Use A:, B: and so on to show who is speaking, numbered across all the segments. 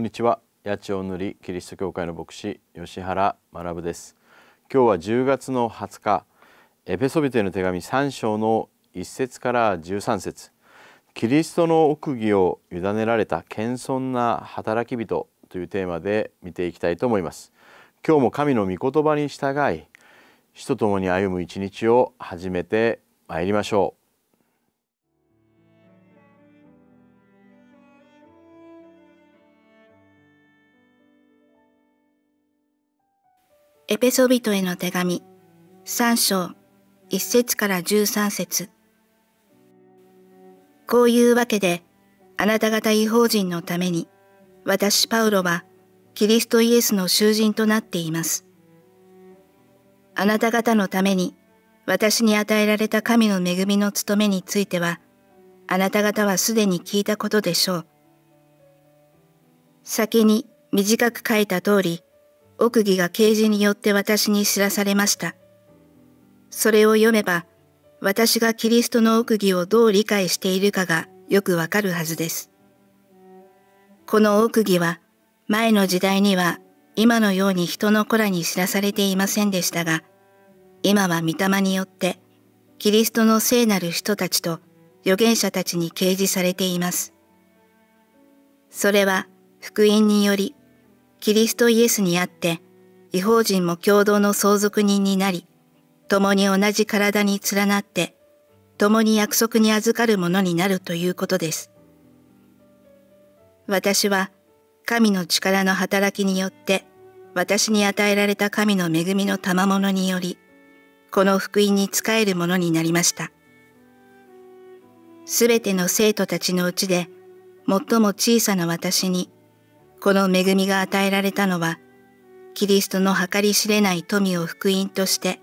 A: こんにちは八千代塗りキリスト教会の牧師吉原学です今日は10月の20日エペソビテの手紙3章の1節から13節キリストの奥義を委ねられた謙遜な働き人というテーマで見ていきたいと思います今日も神の御言葉に従い死と共に歩む一日を始めてまいりましょう
B: エペソビトへの手紙3章1節から13節こういうわけで、あなた方違法人のために、私パウロはキリストイエスの囚人となっています。あなた方のために、私に与えられた神の恵みの務めについては、あなた方はすでに聞いたことでしょう。先に短く書いた通り、奥義が啓示によって私に知らされました。それを読めば、私がキリストの奥義をどう理解しているかがよくわかるはずです。この奥義は、前の時代には今のように人の子らに知らされていませんでしたが、今は御霊によって、キリストの聖なる人たちと預言者たちに掲示されています。それは、福音により、キリストイエスにあって、違法人も共同の相続人になり、共に同じ体に連なって、共に約束に預かるものになるということです。私は、神の力の働きによって、私に与えられた神の恵みの賜物により、この福音に仕えるものになりました。すべての生徒たちのうちで、最も小さな私に、この恵みが与えられたのは、キリストの計り知れない富を福音として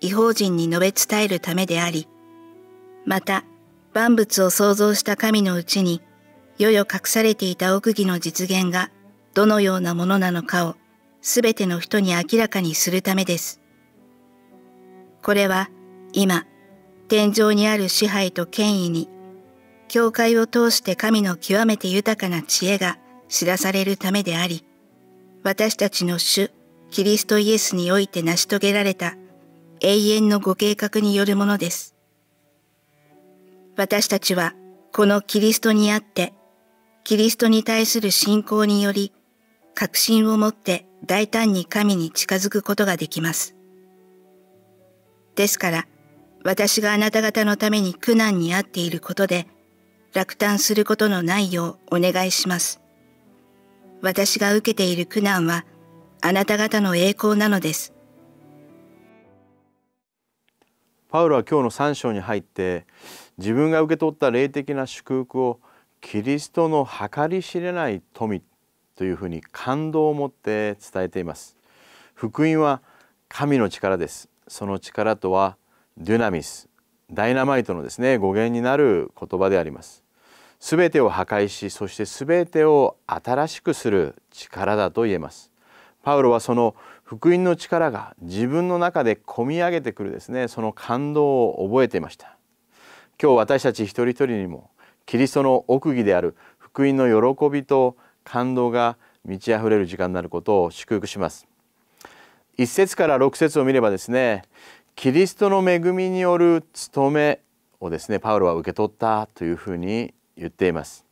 B: 違法人に述べ伝えるためであり、また万物を創造した神のうちに、よよ隠されていた奥義の実現がどのようなものなのかをすべての人に明らかにするためです。これは今、天上にある支配と権威に、教会を通して神の極めて豊かな知恵が知らされるためであり、私たちの主、キリストイエスにおいて成し遂げられた永遠のご計画によるものです。私たちは、このキリストにあって、キリストに対する信仰により、確信を持って大胆に神に近づくことができます。ですから、私があなた方のために苦難に遭っていることで、落胆することのないようお願いします。私が受けている苦難はあなた方の栄光なのです。
A: パウロは今日の3章に入って自分が受け取った霊的な祝福をキリストの計り知れない富というふうに感動を持って伝えています。福音は神の力です。その力とはデュナミス、ダイナマイトのですね語源になる言葉であります。すべてを破壊しそしてすべてを新しくする力だと言えますパウロはその福音の力が自分の中で込み上げてくるですねその感動を覚えていました今日私たち一人一人にもキリストの奥義である福音の喜びと感動が満ち溢れる時間になることを祝福します1節から6節を見ればですねキリストの恵みによる務めをですねパウロは受け取ったというふうに言っています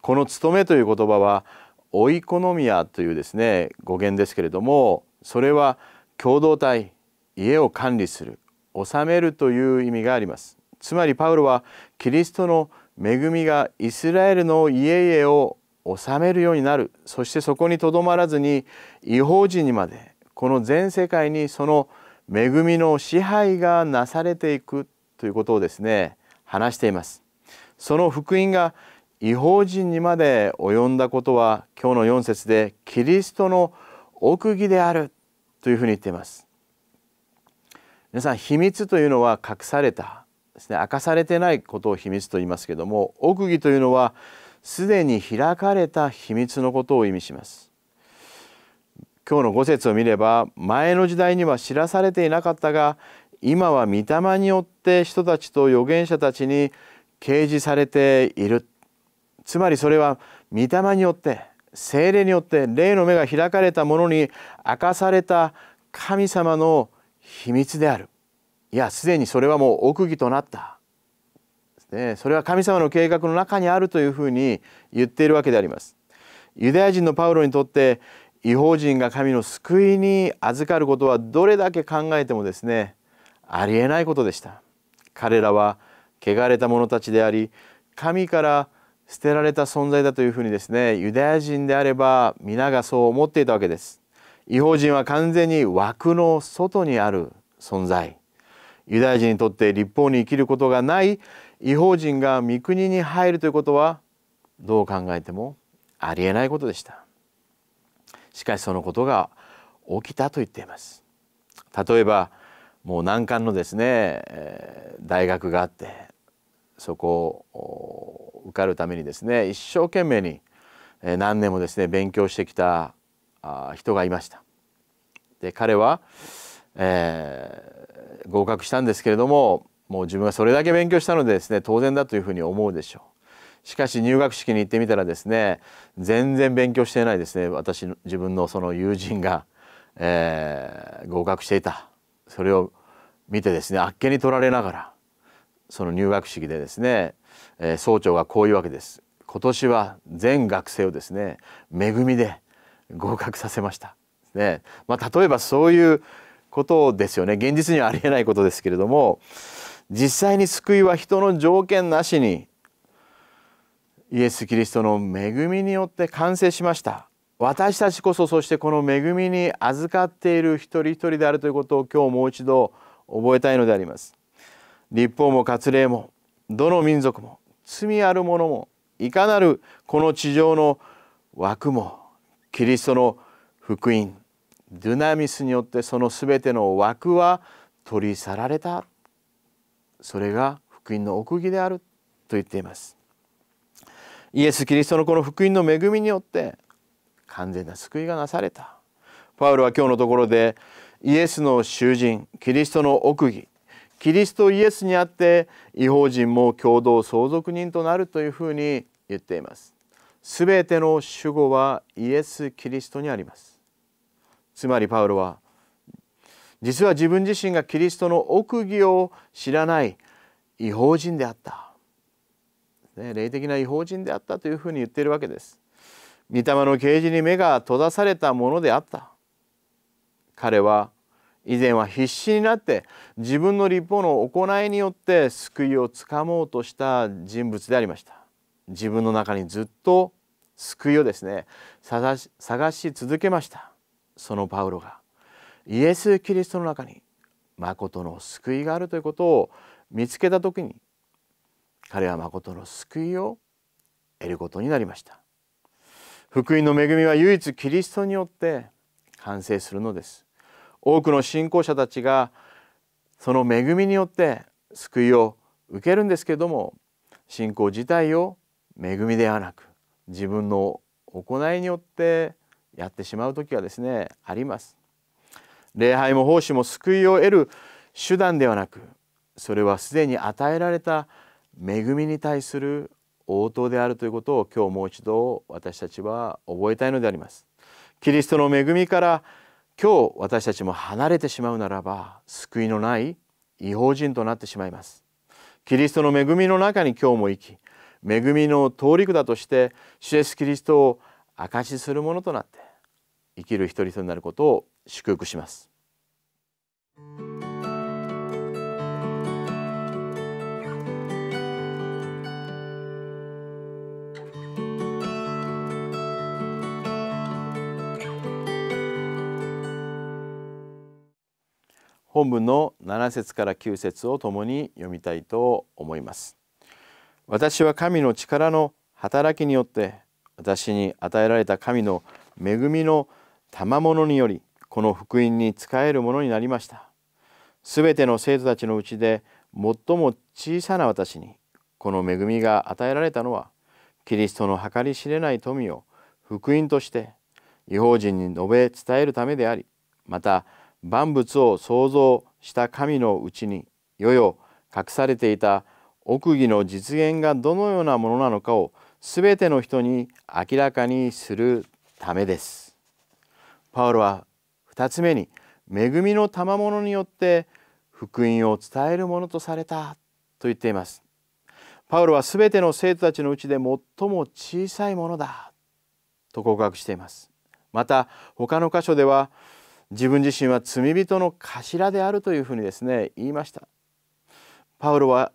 A: この務めという言葉はオイコノミアというですね語源ですけれどもそれは共同体家を管理する治めるという意味がありますつまりパウロはキリストの恵みがイスラエルの家々を治めるようになるそしてそこにとどまらずに違法人にまでこの全世界にその恵みの支配がなされていくということをですね話していますその福音が異邦人にまで及んだことは今日の4節でキリストの奥義であるというふうに言っています皆さん秘密というのは隠されたですね明かされてないことを秘密と言いますけども奥義というのはすでに開かれた秘密のことを意味します今日の5節を見れば前の時代には知らされていなかったが今は御霊によって人たちと預言者たちに掲示されているつまりそれは御霊によって精霊によって霊の目が開かれたものに明かされた神様の秘密であるいやすでにそれはもう奥義となったでそれは神様の計画の中にあるというふうに言っているわけでありますユダヤ人のパウロにとって違法人が神の救いに預かることはどれだけ考えてもですねありえないことでした彼らは汚れた者たちであり神から捨てられた存在だというふうにですねユダヤ人であれば皆がそう思っていたわけです違法人は完全に枠の外にある存在ユダヤ人にとって立法に生きることがない違法人が御国に入るということはどう考えてもありえないことでしたしかしそのことが起きたと言っています例えばもう難関のですね大学があってそこを受かるためにですね一生懸命に何年もですね勉強してきた人がいました。で彼は、えー、合格したんですけれどももう自分はそれだけ勉強したのでですね当然だというふうに思うでしょう。しかし入学式に行ってみたらですね全然勉強していないですね私自分のその友人が、えー、合格していたそれを見てですねあっけに取られながらその入学式でですね、えー、総長がこういうわけです今年は全学生をですね恵みで合格させましたねまあ、例えばそういうことですよね現実にはありえないことですけれども実際に救いは人の条件なしにイエス・キリストの恵みによって完成しました私たちこそそしてこの恵みに預かっている一人一人であるということを今日もう一度覚えたいのであります立法も割礼もどの民族も罪ある者もいかなるこの地上の枠もキリストの福音ドゥナミスによってその全ての枠は取り去られたそれが福音の奥義であると言っていますイエス・キリストのこの福音の恵みによって完全な救いがなされたパウルは今日のところでイエスの囚人キリストの奥義キリストイエスにあって違法人も共同相続人となるというふうに言っています。すべての主語はイエス・キリストにあります。つまりパウロは実は自分自身がキリストの奥義を知らない違法人であった。ね、霊的な違法人であったというふうに言っているわけです。御霊の啓示に目が閉ざされたものであった。彼は以前は必死になって自分の立法の行いによって救いをつかもうとした人物でありました自分の中にずっと救いをですね探し探し続けましたそのパウロがイエス・キリストの中に誠の救いがあるということを見つけた時に彼は誠の救いを得ることになりました福音の恵みは唯一キリストによって完成するのです多くの信仰者たちがその恵みによって救いを受けるんですけども信仰自体を恵みではなく自分の行いによってやってしまう時がですねあります礼拝も奉仕も救いを得る手段ではなくそれはすでに与えられた恵みに対する応答であるということを今日もう一度私たちは覚えたいのでありますキリストの恵みから今日私たちも離れてしまうならば救いのない違法人となってしまいますキリストの恵みの中に今日も生き恵みの通りだとして主イエスキリストを証しするものとなって生きる一人となることを祝福します。本文の7節から9節を共に読みたいと思います。私は神の力の働きによって私に与えられた神の恵みの賜物によりこの福音に仕えるものになりました。すべての生徒たちのうちで最も小さな私にこの恵みが与えられたのはキリストの計り知れない富を福音として違法人に述べ伝えるためでありまた万物を創造した神のうちによよ隠されていた奥義の実現がどのようなものなのかを全ての人に明らかにするためです。パウロは2つ目に恵みの賜物によって福音を伝えるものとされたと言っています。パウロは全ての生徒たちのうちで最も小さいものだと告白しています。また他の箇所では自分自身は罪人の頭であるというふうにですね言いましたパウロは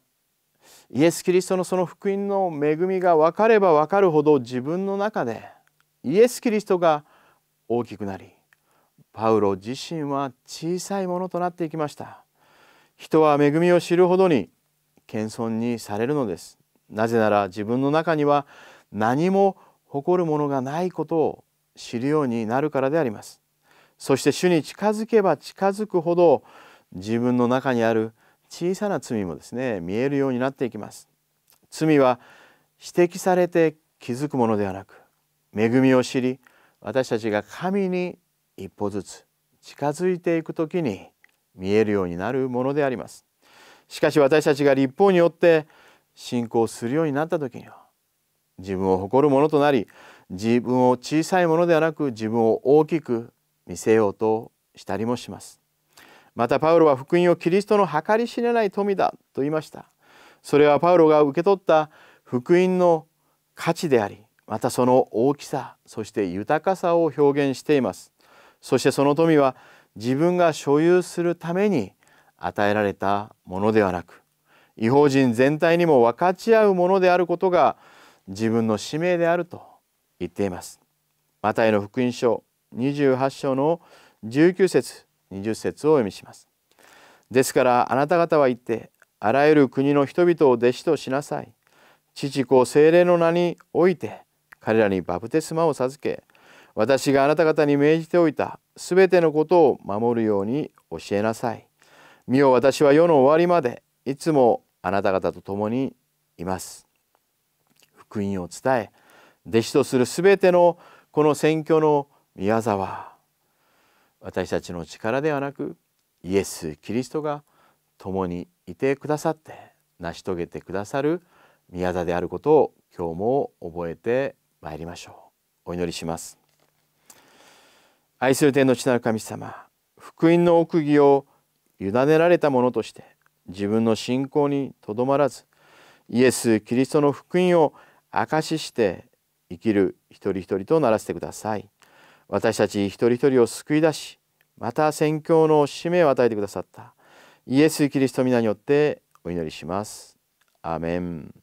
A: イエス・キリストのその福音の恵みが分かれば分かるほど自分の中でイエス・キリストが大きくなりパウロ自身は小さいものとなっていきました人は恵みを知るほどに謙遜にされるのですなぜなら自分の中には何も誇るものがないことを知るようになるからでありますそして主に近づけば近づくほど自分の中にある小さな罪もですね見えるようになっていきます罪は指摘されて気づくものではなく恵みを知り私たちが神に一歩ずつ近づいていくときに見えるようになるものでありますしかし私たちが立法によって信仰するようになった時には自分を誇るものとなり自分を小さいものではなく自分を大きく見せようとしたりもしますまたパウロは福音をキリストの計り知れない富だと言いましたそれはパウロが受け取った福音の価値でありまたその大きさそして豊かさを表現していますそしてその富は自分が所有するために与えられたものではなく違法人全体にも分かち合うものであることが自分の使命であると言っていますマタイの福音書28章の19節20節をお読みします。ですからあなた方は言ってあらゆる国の人々を弟子としなさい。父子精霊の名において彼らにバプテスマを授け私があなた方に命じておいたすべてのことを守るように教えなさい。見よ私は世の終わりまでいつもあなた方と共にいます。福音を伝え弟子とするすべてのこの宣教の宮沢私たちの力ではなくイエス・キリストが共にいてくださって成し遂げてくださる宮座であることを今日も覚えてまいりましょうお祈りします愛する天の地なる神様福音の奥義を委ねられたものとして自分の信仰にとどまらずイエス・キリストの福音を証しして生きる一人一人とならせてください。私たち一人一人を救い出しまた宣教の使命を与えてくださったイエス・キリスト皆によってお祈りします。アメン